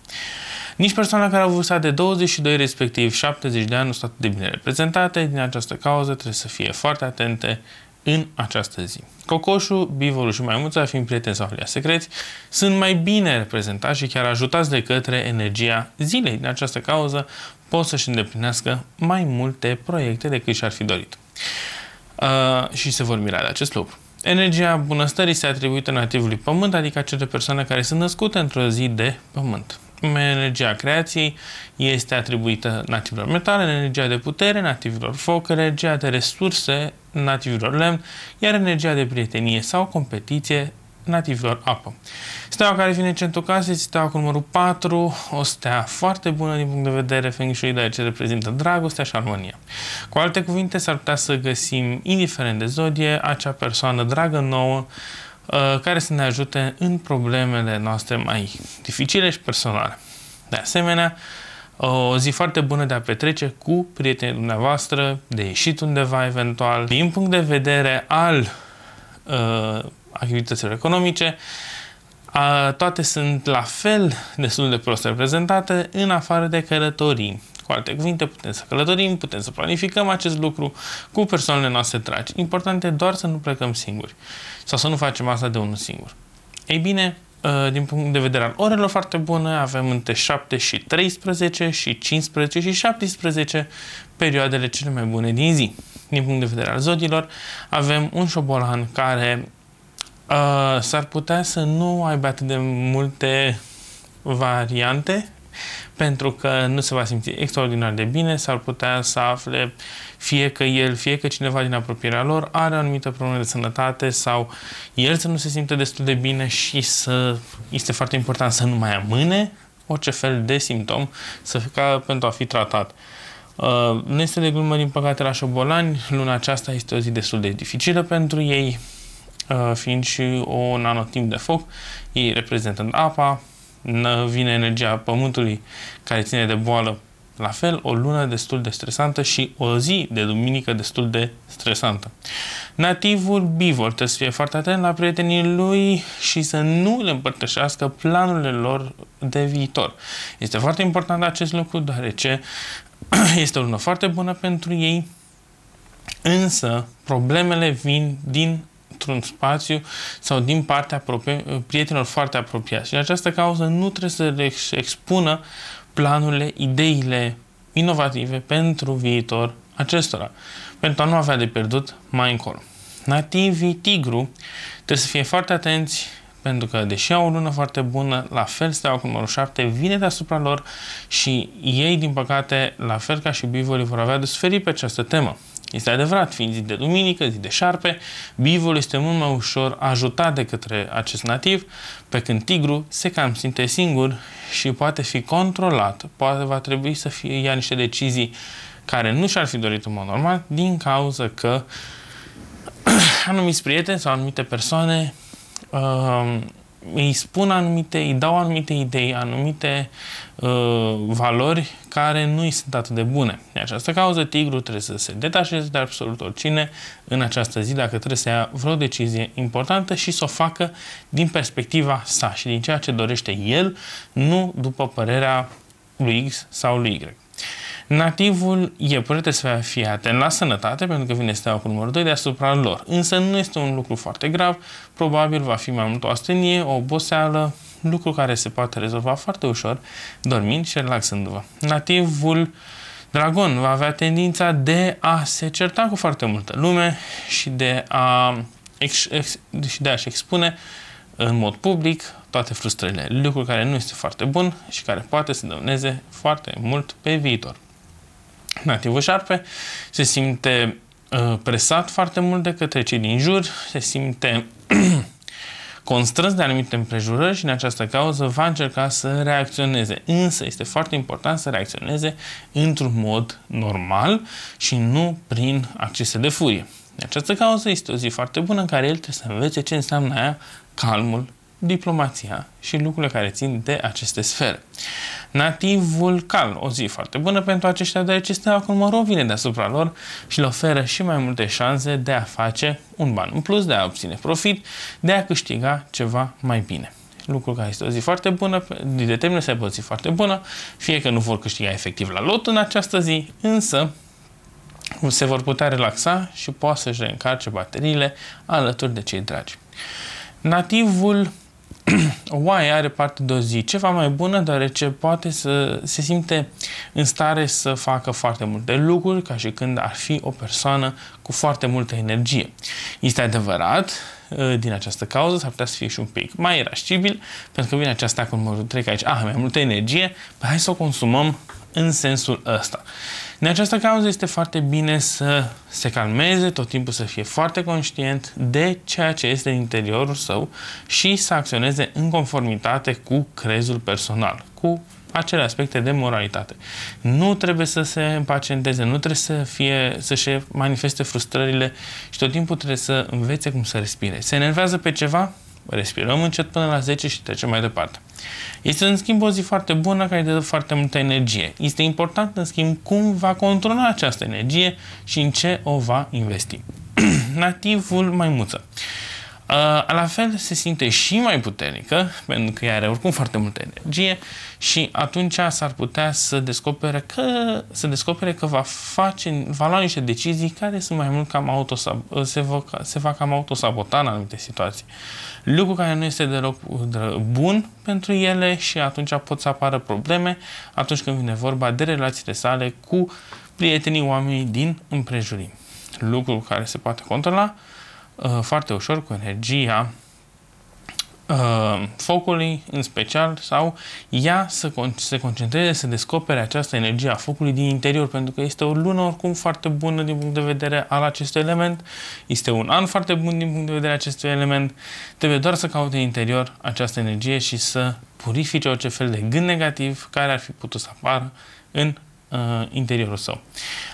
Nici persoana care a vârstat de 22, respectiv 70 de ani, nu sunt atât de bine reprezentate. Din această cauză trebuie să fie foarte atente în această zi. Cocoșul, bivolul și mulți, fiind prieteni sau aliați secreți, sunt mai bine reprezentați și chiar ajutați de către energia zilei. Din această cauză pot să-și îndeplinească mai multe proiecte decât și-ar fi dorit. Uh, și se vor mira de acest lucru. Energia bunăstării se atribuită nativului pământ, adică acele persoane care sunt născute într-o zi de pământ. Energia creației este atribuită nativilor metale, energia de putere nativilor foc, energia de resurse nativilor lemn, iar energia de prietenie sau competiție nativilor apă. Steaua care vine în centrul casei este steaua cu numărul 4, o stea foarte bună din punct de vedere feng shui, dar ce reprezintă dragostea și armonia. Cu alte cuvinte, s-ar putea să găsim, indiferent de zodie, acea persoană dragă nouă uh, care să ne ajute în problemele noastre mai dificile și personale. De asemenea, o zi foarte bună de a petrece cu prietenii dumneavoastră, de ieșit undeva eventual. Din punct de vedere al uh, activităților economice, a, toate sunt la fel destul de prost reprezentate, în afară de călătorii. Cu alte cuvinte, putem să călătorim, putem să planificăm acest lucru cu persoanele noastre dragi. Important e doar să nu plecăm singuri sau să nu facem asta de unul singur. Ei bine, ă, din punct de vedere al orelor foarte bune avem între 7 și 13 și 15 și 17 perioadele cele mai bune din zi. Din punct de vedere al zodilor, avem un șobolan care Uh, s-ar putea să nu aibă atât de multe variante pentru că nu se va simți extraordinar de bine, s-ar putea să afle fie că el, fie că cineva din apropierea lor are o anumită problemă de sănătate sau el să nu se simte destul de bine și să este foarte important să nu mai amâne orice fel de simptom să, fie ca pentru a fi tratat. Uh, nu este de glumă, din păcate, la șobolani. Luna aceasta este o zi destul de dificilă pentru ei. Uh, fiind și o nanotimp de foc, ei reprezentând apa, vine energia pământului care ține de boală la fel, o lună destul de stresantă și o zi de duminică destul de stresantă. Nativul bivor trebuie să fie foarte atent la prietenii lui și să nu le împărtășească planurile lor de viitor. Este foarte important acest lucru, deoarece este o lună foarte bună pentru ei, însă problemele vin din într-un spațiu sau din partea prietenilor foarte apropiați. Și în această cauză nu trebuie să expună planurile, ideile inovative pentru viitor acestora, pentru a nu avea de pierdut mai încolo. Nativii tigru trebuie să fie foarte atenți pentru că, deși au o lună foarte bună, la fel steaua cu numărul 7 vine deasupra lor și ei, din păcate, la fel ca și bivolii vor avea de suferit pe această temă. Este adevărat, fiind zi de duminică, zi de șarpe, bivol este mult mai ușor ajutat de către acest nativ, pe când tigru se cam simte singur și poate fi controlat, poate va trebui să fie ia niște decizii care nu și-ar fi dorit în mod normal, din cauza că anumiți prieteni sau anumite persoane uh, îi spun anumite, îi dau anumite idei, anumite uh, valori care nu îi sunt atât de bune. De această cauză, tigru trebuie să se detașeze de absolut oricine în această zi dacă trebuie să ia vreo decizie importantă și să o facă din perspectiva sa și din ceea ce dorește el, nu după părerea lui X sau lui Y. Nativul e părere să fie atent la sănătate, pentru că vine steaua cu numărul 2 deasupra lor. Însă nu este un lucru foarte grav, probabil va fi mai mult o astenie, o oboseală, lucru care se poate rezolva foarte ușor, dormind și relaxându-vă. Nativul Dragon va avea tendința de a se certa cu foarte multă lume și de a ex, ex, și de a-și expune în mod public toate frustrările, lucru care nu este foarte bun și care poate să dăuneze foarte mult pe viitor nativul șarpe se simte uh, presat foarte mult de către cei din jur, se simte constrâns de anumite împrejurări și în această cauză va încerca să reacționeze. Însă este foarte important să reacționeze într-un mod normal și nu prin accese de furie. în această cauză este o zi foarte bună în care el trebuie să învețe ce înseamnă aia calmul diplomația și lucrurile care țin de aceste sfere. Nativul Cal, o zi foarte bună pentru aceștia, deoarece steaua cu vine deasupra lor și le oferă și mai multe șanse de a face un ban în plus, de a obține profit, de a câștiga ceva mai bine lucru care este o zi foarte bună, determină să aibă o zi foarte bună, fie că nu vor câștiga efectiv la lot în această zi, însă se vor putea relaxa și poate să-și reîncarce bateriile alături de cei dragi. Nativul o oaie are parte de o zi ceva mai bună, deoarece poate să se simte în stare să facă foarte multe lucruri, ca și când ar fi o persoană cu foarte multă energie. Este adevărat, ă, din această cauză, s-ar putea să fie și un pic mai irascibil, pentru că vine aceasta cu numărul 3, că aici, ah, mai multă energie, păi hai să o consumăm în sensul ăsta. Din această cauză este foarte bine să se calmeze, tot timpul să fie foarte conștient de ceea ce este în interiorul său și să acționeze în conformitate cu crezul personal, cu acele aspecte de moralitate. Nu trebuie să se împacenteze, nu trebuie să fie, să-și manifeste frustrările și tot timpul trebuie să învețe cum să respire. Se enervează pe ceva, respirăm încet până la 10 și trecem mai departe. Este în schimb o zi foarte bună care te dă foarte multă energie. Este important în schimb cum va controla această energie și în ce o va investi. Nativul maimuță. Uh, la fel se simte și mai puternică, pentru că ea are oricum foarte multă energie și atunci s-ar putea să descopere că, să descopere că va, face, va lua niște decizii care sunt mai mult cam autosab- uh, se, va, se va cam autosabota în anumite situații. Lucru care nu este deloc uh, bun pentru ele și atunci pot să apară probleme atunci când vine vorba de relațiile sale cu prietenii oamenii din împrejurim. Lucru care se poate controla Uh, foarte ușor cu energia uh, focului în special sau ea să con- se concentreze, să descopere această energie a focului din interior, pentru că este o lună oricum foarte bună din punct de vedere al acestui element, este un an foarte bun din punct de vedere al acestui element, trebuie doar să caute în interior această energie și să purifice orice fel de gând negativ care ar fi putut să apară în Uh, interiorul său.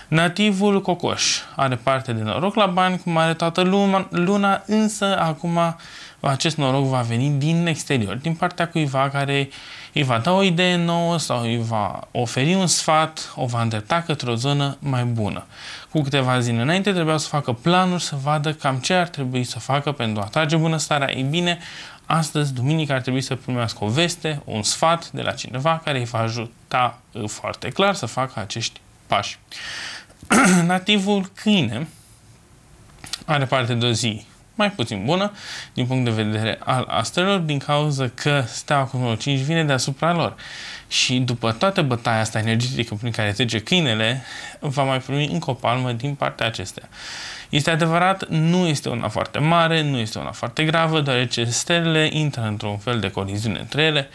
Nativul cocoș are parte de noroc la bani, cum are toată luna, luna însă acum acest noroc va veni din exterior, din partea cuiva care îi va da o idee nouă sau îi va oferi un sfat, o va îndrepta către o zonă mai bună. Cu câteva zile înainte trebuia să facă planuri, să vadă cam ce ar trebui să facă pentru a atrage bunăstarea. Ei bine, astăzi, duminică, ar trebui să primească o veste, un sfat de la cineva care îi va ajuta foarte clar să facă acești pași. Nativul câine are parte de o zi mai puțin bună din punct de vedere al astrelor din cauza că steaua cu 5 vine deasupra lor. Și după toată bătaia asta energetică prin care trece câinele, va mai primi încă o palmă din partea acestea. Este adevărat, nu este una foarte mare, nu este una foarte gravă, deoarece stelele intră într-un fel de coliziune între ele,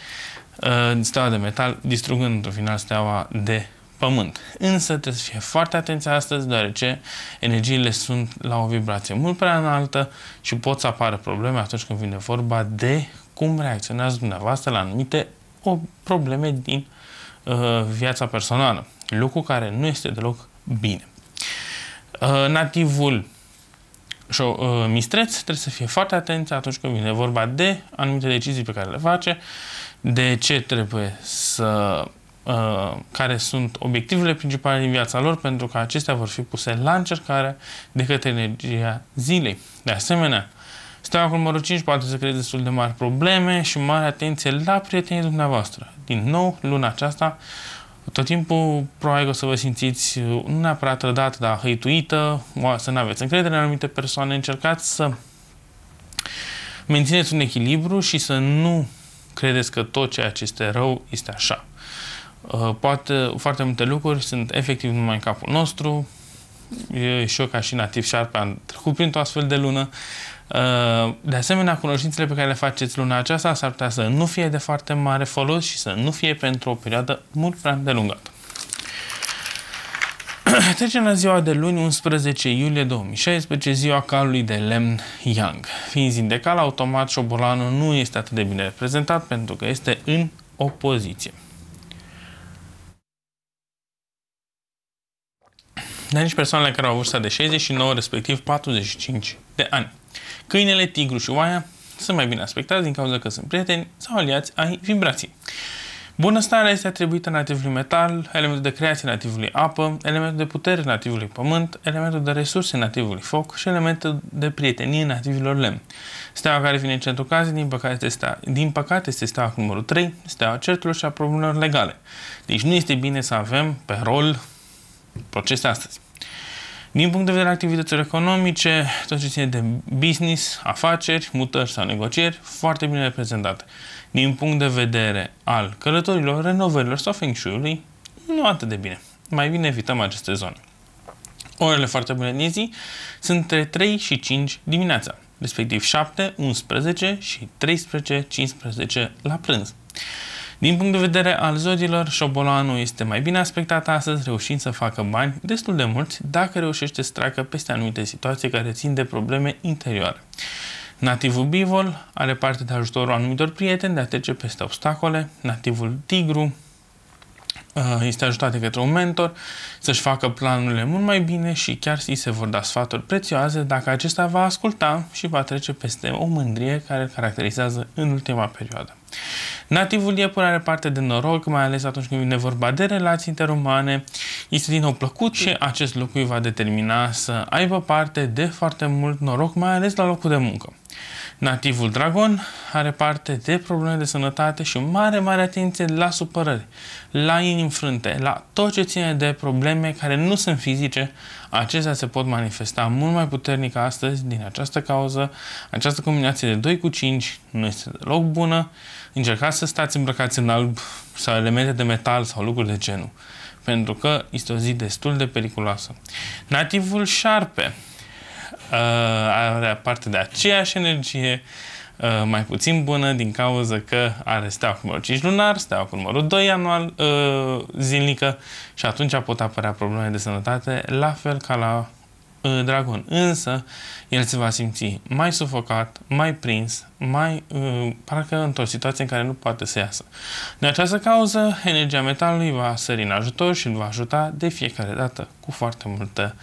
uh, steaua de metal distrugând într-un final steaua de pământ. Însă trebuie să fie foarte atenți astăzi, deoarece energiile sunt la o vibrație mult prea înaltă și pot să apară probleme atunci când vine vorba de cum reacționează dumneavoastră la anumite o probleme din uh, viața personală. Lucru care nu este deloc bine. Uh, nativul și uh, mistreț trebuie să fie foarte atenți atunci când vine vorba de anumite decizii pe care le face, de ce trebuie să uh, care sunt obiectivele principale din viața lor, pentru că acestea vor fi puse la încercare de către energia zilei. De asemenea, steaua cu numărul 5 poate să creeze destul de mari probleme și mare atenție la prietenii dumneavoastră. Din nou, luna aceasta tot timpul probabil că o să vă simțiți nu neapărat trădat, dar hăituită, să nu aveți încredere în anumite persoane. Încercați să mențineți un echilibru și să nu credeți că tot ceea ce este rău este așa. Uh, poate foarte multe lucruri sunt efectiv numai în capul nostru. Eu și eu ca și nativ șarpe am trecut printr-o astfel de lună Uh, de asemenea, cunoștințele pe care le faceți luna aceasta s-ar putea să nu fie de foarte mare folos și să nu fie pentru o perioadă mult prea îndelungată. Trecem la ziua de luni, 11 iulie 2016, ziua calului de lemn Yang. Fiind zi de cal, automat șobolanul nu este atât de bine reprezentat pentru că este în opoziție. Dar nici persoanele care au vârsta de 69, respectiv 45 de ani. Câinele, tigru și oaia sunt mai bine aspectați din cauza că sunt prieteni sau aliați ai vibrației. Bunăstarea este atribuită nativului metal, elementul de creație nativului apă, elementul de putere nativului pământ, elementul de resurse nativului foc și elementul de prietenie nativilor lemn. Steaua care vine în centru cazii, din păcate, este stea, din păcate este steaua cu numărul 3, steaua certului și a problemelor legale. Deci nu este bine să avem pe rol procese astăzi. Din punct de vedere activităților economice, tot ce ține de business, afaceri, mutări sau negocieri, foarte bine reprezentate. Din punct de vedere al călătorilor, renovărilor sau feng shui nu atât de bine. Mai bine evităm aceste zone. Orele foarte bune din zi sunt între 3 și 5 dimineața, respectiv 7, 11 și 13, 15 la prânz. Din punct de vedere al zodilor, șobolanul este mai bine aspectat astăzi, reușind să facă bani destul de mulți dacă reușește să treacă peste anumite situații care țin de probleme interioare. Nativul bivol are parte de ajutorul anumitor prieteni de a trece peste obstacole, nativul tigru Uh, este ajutat de către un mentor să-și facă planurile mult mai bine și chiar îi se vor da sfaturi prețioase dacă acesta va asculta și va trece peste o mândrie care îl caracterizează în ultima perioadă. Nativul iepure are parte de noroc, mai ales atunci când vine vorba de relații interumane, este din nou plăcut și acest lucru îi va determina să aibă parte de foarte mult noroc, mai ales la locul de muncă. Nativul dragon are parte de probleme de sănătate și mare, mare atenție la supărări, la frânte, la tot ce ține de probleme care nu sunt fizice, acestea se pot manifesta mult mai puternic astăzi din această cauză. Această combinație de 2 cu 5 nu este deloc bună. Încercați să stați îmbrăcați în alb sau elemente de metal sau lucruri de genul, pentru că este o zi destul de periculoasă. Nativul șarpe Uh, are parte de aceeași energie uh, mai puțin bună din cauza că are steaua cu numărul 5 lunar, steaua cu numărul 2 anual uh, zilnică și atunci pot apărea probleme de sănătate, la fel ca la dragon. Însă, el se va simți mai sufocat, mai prins, mai uh, parcă într-o situație în care nu poate să iasă. De această cauză, energia metalului va sări în ajutor și îl va ajuta de fiecare dată cu foarte multă uh,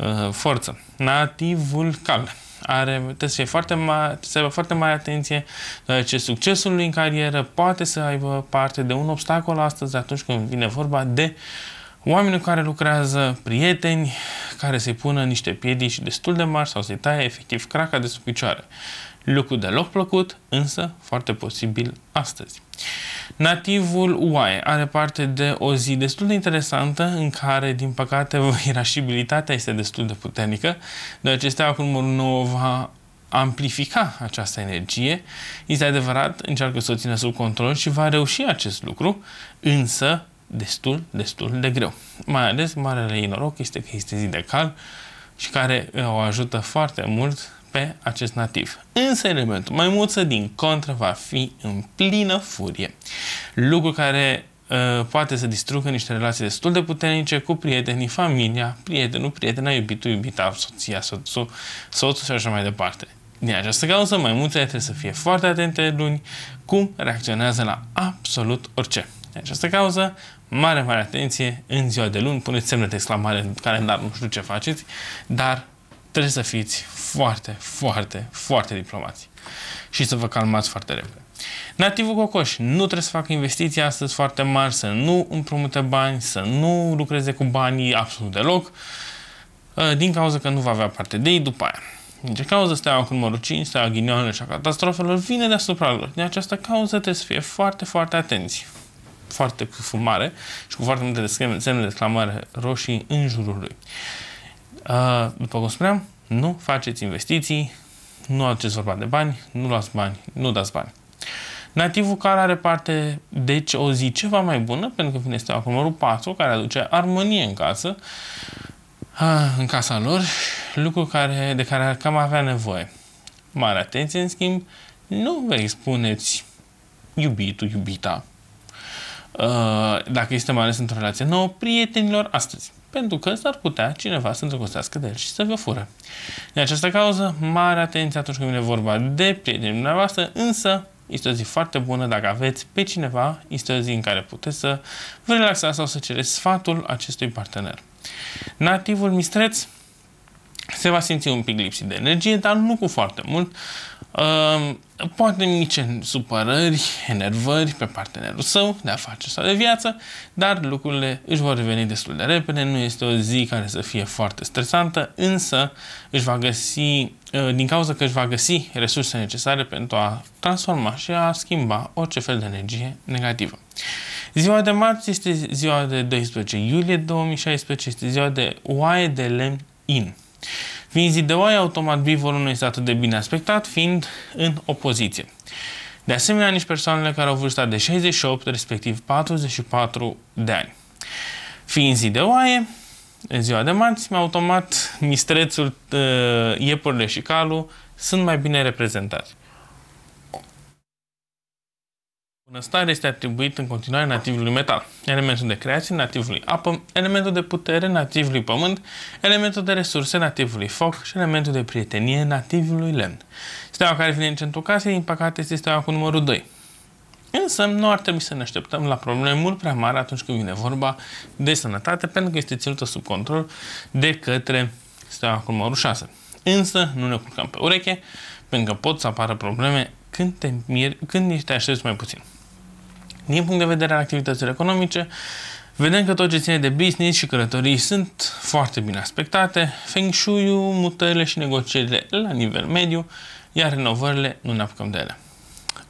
Uh, forță. Nativul cal are, trebuie să fie foarte mare, să aibă foarte mare atenție, deoarece uh, succesul lui în carieră poate să aibă parte de un obstacol astăzi atunci când vine vorba de oameni care lucrează, prieteni care se pună niște piedici destul de mari sau se taie efectiv craca de sub picioare. Lucru deloc plăcut, însă foarte posibil astăzi. Nativul UAE are parte de o zi destul de interesantă în care, din păcate, irașibilitatea este destul de puternică, deoarece steaua cu numărul va amplifica această energie. Este adevărat, încearcă să o țină sub control și va reuși acest lucru, însă destul, destul de greu. Mai ales, marele ei noroc este că este zi de cal și care o ajută foarte mult pe acest nativ. Însă elementul maimuță, din contră, va fi în plină furie. Lucru care uh, poate să distrugă niște relații destul de puternice cu prietenii, familia, prietenul, prietena, iubitul, iubita, soția, soțul, soțul și așa mai departe. Din această cauză, maimuțele trebuie să fie foarte atente luni cum reacționează la absolut orice. Din această cauză, mare, mare atenție, în ziua de luni, puneți semne de exclamare în calendar, nu știu ce faceți, dar trebuie să fiți foarte, foarte, foarte diplomați și să vă calmați foarte repede. Nativul Cocoș nu trebuie să facă investiții astăzi foarte mari, să nu împrumute bani, să nu lucreze cu banii absolut deloc, ă, din cauza că nu va avea parte de ei după aia. Din cauza steaua cu numărul 5, steaua ghinioanele și a catastrofelor, vine deasupra lor. Din această cauză trebuie să fie foarte, foarte atenți. Foarte cu fumare și cu foarte multe semne de exclamare roșii în jurul lui. După cum spuneam, nu faceți investiții, nu aduceți vorba de bani, nu luați bani, nu dați bani. Nativul care are parte, deci, o zi ceva mai bună, pentru că vine este acum numărul 4, care aduce armonie în casă, în casa lor, lucru care, de care ar cam avea nevoie. Mare atenție, în schimb, nu vei spuneți iubitul, iubita, dacă este mai ales într-o relație nouă, prietenilor astăzi pentru că s-ar putea cineva să îndrăgostească de el și să vă fură. Din această cauză, mare atenție atunci când vine vorba de prietenii dumneavoastră, însă este o zi foarte bună dacă aveți pe cineva, este o zi în care puteți să vă relaxați sau să cereți sfatul acestui partener. Nativul mistreț se va simți un pic lipsit de energie, dar nu cu foarte mult. Uh, poate mici supărări, enervări pe partenerul său, de afaceri sau de viață, dar lucrurile își vor reveni destul de repede, nu este o zi care să fie foarte stresantă, însă își va găsi, uh, din cauza că își va găsi resurse necesare pentru a transforma și a schimba orice fel de energie negativă. Ziua de marți este ziua de 12 iulie 2016, este ziua de oaie de lemn in. Vinzi de oaie, automat bivolul nu este atât de bine aspectat, fiind în opoziție. De asemenea, nici persoanele care au vârsta de 68, respectiv 44 de ani. Fiind zi de oaie, în ziua de marți, automat mistrețul, ă, iepurile și calul sunt mai bine reprezentați. Bunăstarea este atribuit în continuare nativului metal, elementul de creație nativului apă, elementul de putere nativului pământ, elementul de resurse nativului foc și elementul de prietenie nativului lemn. Steaua care vine în centru casei, din păcate, este steaua cu numărul 2. Însă, nu ar trebui să ne așteptăm la probleme mult prea mari atunci când vine vorba de sănătate, pentru că este ținută sub control de către steaua cu numărul 6. Însă, nu ne culcăm pe ureche, pentru că pot să apară probleme când, te miri, când te aștepți mai puțin din punct de vedere al activităților economice, vedem că tot ce ține de business și călătorii sunt foarte bine aspectate, feng shui mutările și negocierile la nivel mediu, iar renovările nu ne apucăm de ele.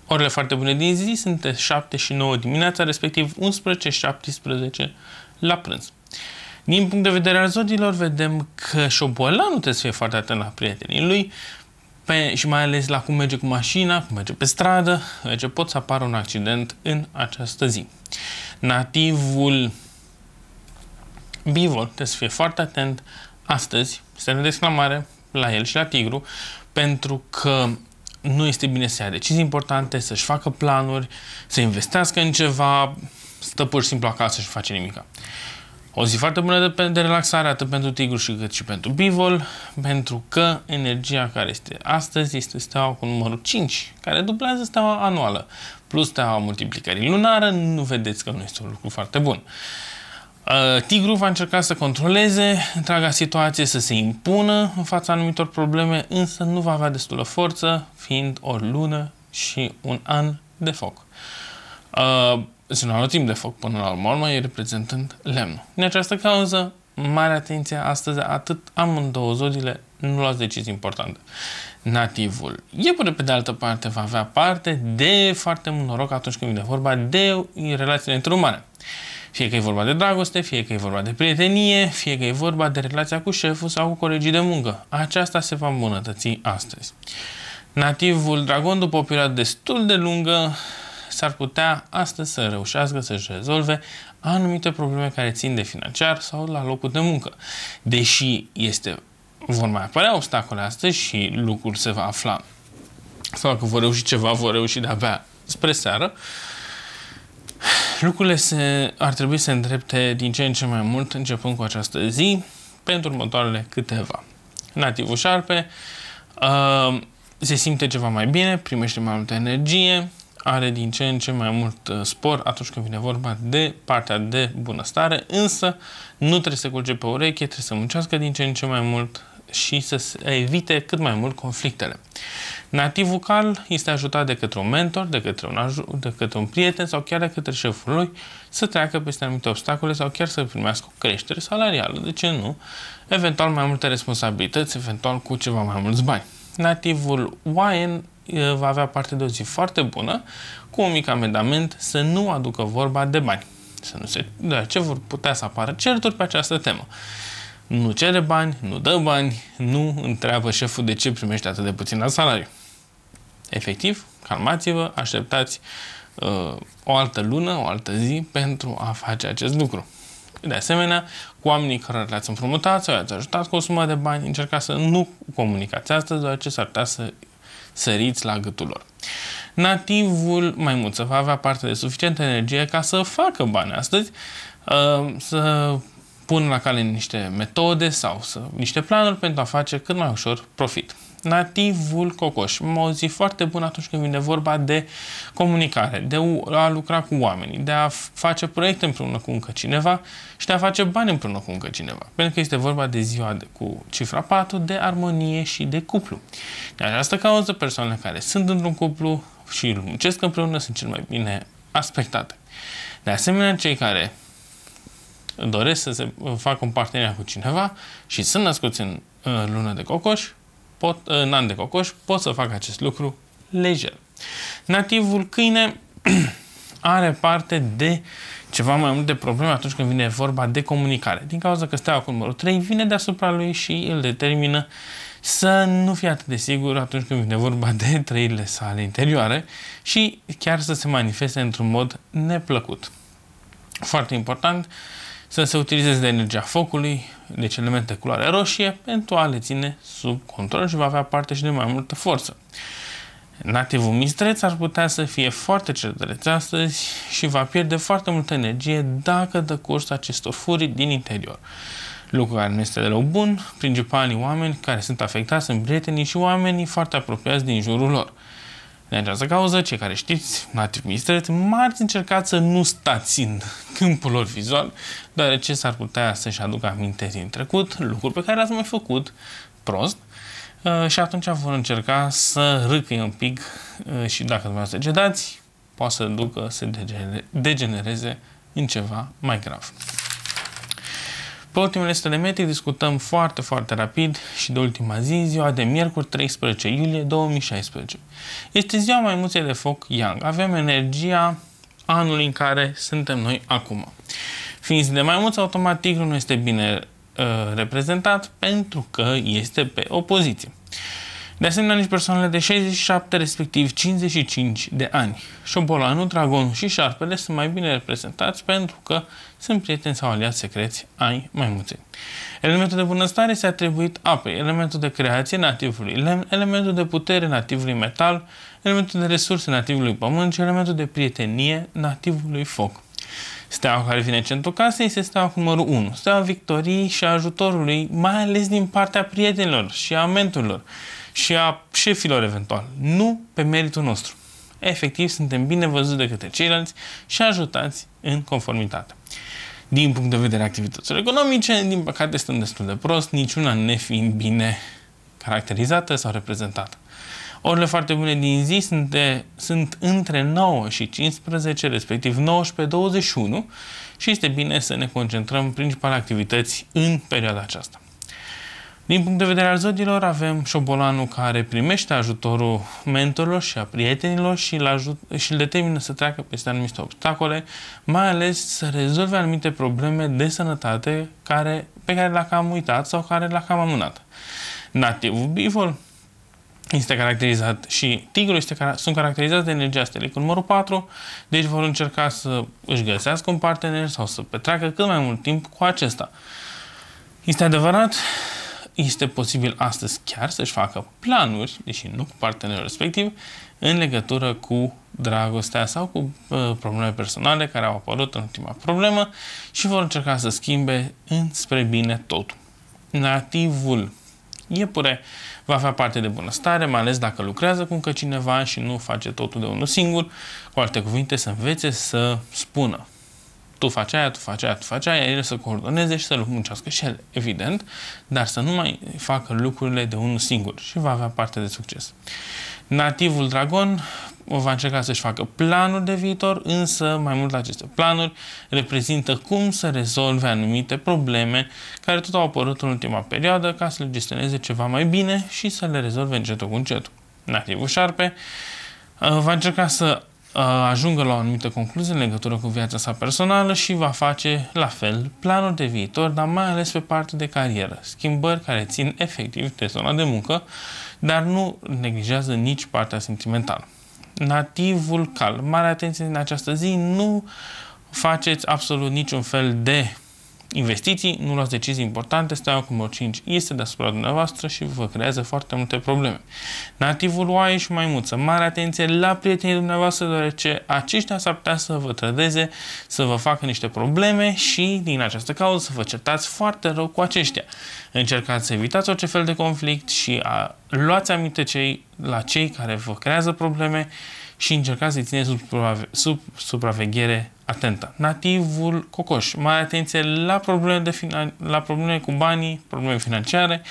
Orele foarte bune din zi sunt 7 și 9 dimineața, respectiv 11-17 și la prânz. Din punct de vedere al zodilor, vedem că șobolanul trebuie să fie foarte atent la prietenii lui, pe, și mai ales la cum merge cu mașina, cum merge pe stradă, ce pot să apară un accident în această zi. Nativul bivol trebuie să fie foarte atent astăzi, semne de exclamare la el și la tigru, pentru că nu este bine să ia decizii importante, să-și facă planuri, să investească în ceva, stă pur și simplu acasă și face nimica. O zi foarte bună de, de relaxare atât pentru tigru și cât și pentru bivol, pentru că energia care este astăzi este steaua cu numărul 5, care dublează steaua anuală, plus steaua multiplicării lunară, nu vedeți că nu este un lucru foarte bun. Uh, tigru va încerca să controleze întreaga situație, să se impună în fața anumitor probleme, însă nu va avea destulă forță, fiind o lună și un an de foc. Uh, deci un de foc până la urmă, mai reprezentând lemnul. În această cauză, mare atenție astăzi, atât amândouă zodiile nu luați decizii importante. Nativul iepure, pe de altă parte, va avea parte de foarte mult noroc atunci când vine vorba de relațiile între umane. Fie că e vorba de dragoste, fie că e vorba de prietenie, fie că e vorba de relația cu șeful sau cu colegii de muncă. Aceasta se va îmbunătăți astăzi. Nativul Dragon, după o perioadă destul de lungă, s-ar putea astăzi să reușească să-și rezolve anumite probleme care țin de financiar sau la locul de muncă. Deși este, vor mai apărea obstacole astăzi și lucrul se va afla sau că vor reuși ceva, vor reuși de-abia spre seară, lucrurile se, ar trebui să îndrepte din ce în ce mai mult începând cu această zi pentru următoarele câteva. Nativul șarpe uh, se simte ceva mai bine, primește mai multă energie, are din ce în ce mai mult uh, spor atunci când vine vorba de partea de bunăstare, însă nu trebuie să culce pe ureche, trebuie să muncească din ce în ce mai mult și să evite cât mai mult conflictele. Nativ vocal este ajutat de către un mentor, de către un, de către un prieten sau chiar de către șeful lui să treacă peste anumite obstacole sau chiar să primească o creștere salarială, de ce nu? Eventual mai multe responsabilități, eventual cu ceva mai mulți bani nativul Wayne va avea parte de o zi foarte bună, cu un mic amendament să nu aducă vorba de bani. Să nu se, De ce vor putea să apară certuri pe această temă. Nu cere bani, nu dă bani, nu întreabă șeful de ce primește atât de puțin la salariu. Efectiv, calmați-vă, așteptați uh, o altă lună, o altă zi pentru a face acest lucru. De asemenea, cu oamenii care le-ați împrumutat sau i-ați ajutat cu o sumă de bani, încercați să nu comunicați astăzi, deoarece s-ar putea să săriți la gâtul lor. Nativul maimuță va avea parte de suficientă energie ca să facă bani astăzi, uh, să pun la cale niște metode sau să, niște planuri pentru a face cât mai ușor profit nativul cocoș. O zi foarte bună atunci când vine vorba de comunicare, de a lucra cu oamenii, de a face proiecte împreună cu încă cineva și de a face bani împreună cu încă cineva. Pentru că este vorba de ziua de, cu cifra 4, de armonie și de cuplu. De această cauză, persoanele care sunt într-un cuplu și îl muncesc împreună sunt cel mai bine aspectate. De asemenea, cei care doresc să se facă un parteneriat cu cineva și sunt născuți în, în lună de cocoș, pot, în ă, an de cocoș pot să fac acest lucru lejer. Nativul câine are parte de ceva mai mult de probleme atunci când vine vorba de comunicare. Din cauza că steaua cu numărul 3 vine deasupra lui și îl determină să nu fie atât de sigur atunci când vine vorba de trăirile sale interioare și chiar să se manifeste într-un mod neplăcut. Foarte important să se utilizeze de energia focului, deci elemente culoare roșie, pentru a le ține sub control și va avea parte și de mai multă forță. Nativul mistreț ar putea să fie foarte cedreț astăzi și va pierde foarte multă energie dacă dă curs acestor furii din interior. Lucru care nu este deloc bun, principalii oameni care sunt afectați sunt prietenii și oamenii foarte apropiați din jurul lor. Din această cauză, cei care știți, nativ mistreți, mari încercați să nu stați în câmpul lor vizual, deoarece s-ar putea să-și aducă aminte din trecut, lucruri pe care le-ați mai făcut prost, uh, și atunci vor încerca să râcăie un pic uh, și dacă dumneavoastră gedați, poate să ducă să degenereze în ceva mai grav. Pe ultimele 100 de metri discutăm foarte, foarte rapid și de ultima zi, ziua de miercuri 13 iulie 2016. Este ziua mai multe de foc Yang. Avem energia anului în care suntem noi acum. Fiind de maimuță, automat tigrul nu este bine uh, reprezentat pentru că este pe opoziție. De asemenea, nici persoanele de 67, respectiv 55 de ani. Șobolanul, dragonul și Șarpele sunt mai bine reprezentați pentru că sunt prieteni sau aliați secreți ai maimuței. Elementul de bunăstare se atribuit apei, elementul de creație nativului lemn, elementul de putere nativului metal, elementul de resurse nativului pământ și elementul de prietenie nativului foc. Steaua care vine în centrul casei este steaua cu numărul 1, steaua victoriei și ajutorului, mai ales din partea prietenilor și a mentorilor și a șefilor eventual, nu pe meritul nostru. Efectiv, suntem bine văzuți de către ceilalți și ajutați în conformitate. Din punct de vedere activităților economice, din păcate, suntem destul de prost, niciuna nefiind bine caracterizată sau reprezentată. Orele foarte bune din zi sunt, de, sunt între 9 și 15, respectiv 19-21 și este bine să ne concentrăm principal activități în perioada aceasta. Din punct de vedere al zodilor, avem șobolanul care primește ajutorul mentorilor și a prietenilor și îl, ajut, și îl determină să treacă peste anumite obstacole, mai ales să rezolve anumite probleme de sănătate care, pe care le-a cam uitat sau care le-a cam amânat. Nativul bivol este caracterizat și tigrul este, sunt caracterizați de energia stelei cu numărul 4, deci vor încerca să își găsească un partener sau să petreacă cât mai mult timp cu acesta. Este adevărat este posibil astăzi chiar să-și facă planuri, deși nu cu partenerul respectiv, în legătură cu dragostea sau cu uh, probleme personale care au apărut în ultima problemă și vor încerca să schimbe înspre bine totul. Nativul iepure va avea parte de bunăstare, mai ales dacă lucrează cu încă cineva și nu face totul de unul singur. Cu alte cuvinte, să învețe să spună tu faci aia, tu faci aia, tu faci aia, el să coordoneze și să muncească și el, evident, dar să nu mai facă lucrurile de unul singur și va avea parte de succes. Nativul dragon va încerca să-și facă planuri de viitor, însă mai mult aceste planuri reprezintă cum să rezolve anumite probleme care tot au apărut în ultima perioadă ca să le gestioneze ceva mai bine și să le rezolve încetul cu încetul. Nativul șarpe uh, va încerca să ajungă la o anumită concluzie în legătură cu viața sa personală și va face, la fel, planuri de viitor, dar mai ales pe partea de carieră. Schimbări care țin efectiv de zona de muncă, dar nu neglijează nici partea sentimentală. Nativul cal. Mare atenție în această zi, nu faceți absolut niciun fel de investiții, nu luați decizii importante, acum cu 5 este deasupra dumneavoastră și vă creează foarte multe probleme. Nativul oaie și maimuță, mare atenție la prietenii dumneavoastră, deoarece aceștia s-ar putea să vă trădeze, să vă facă niște probleme și din această cauză să vă certați foarte rău cu aceștia. Încercați să evitați orice fel de conflict și a, luați aminte cei, la cei care vă creează probleme și încercați să-i țineți sub, sub supraveghere atentă. Nativul cocoș, mai atenție la probleme, de finan- la probleme cu banii, probleme financiare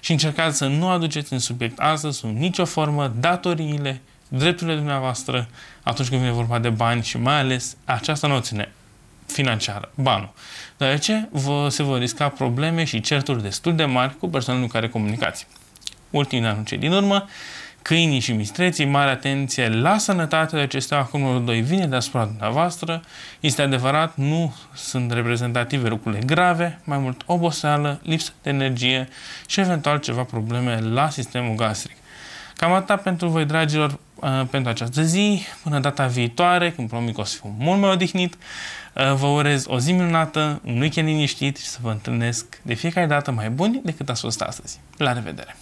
și încercați să nu aduceți în subiect astăzi sub nicio formă datoriile, drepturile dumneavoastră atunci când vine vorba de bani și mai ales această noțiune financiară, banul. Deoarece vă, se vor risca probleme și certuri destul de mari cu persoanele cu care comunicați. Ultimul anunț din urmă, câinii și mistreții, mare atenție la sănătatea acestea, acum numărul 2 vine deasupra dumneavoastră. Este adevărat, nu sunt reprezentative lucrurile grave, mai mult oboseală, lipsă de energie și eventual ceva probleme la sistemul gastric. Cam atât pentru voi, dragilor, uh, pentru această zi. Până data viitoare, când promit că o să fiu mult mai odihnit, uh, vă urez o zi minunată, un weekend liniștit și să vă întâlnesc de fiecare dată mai buni decât ați fost astăzi. La revedere!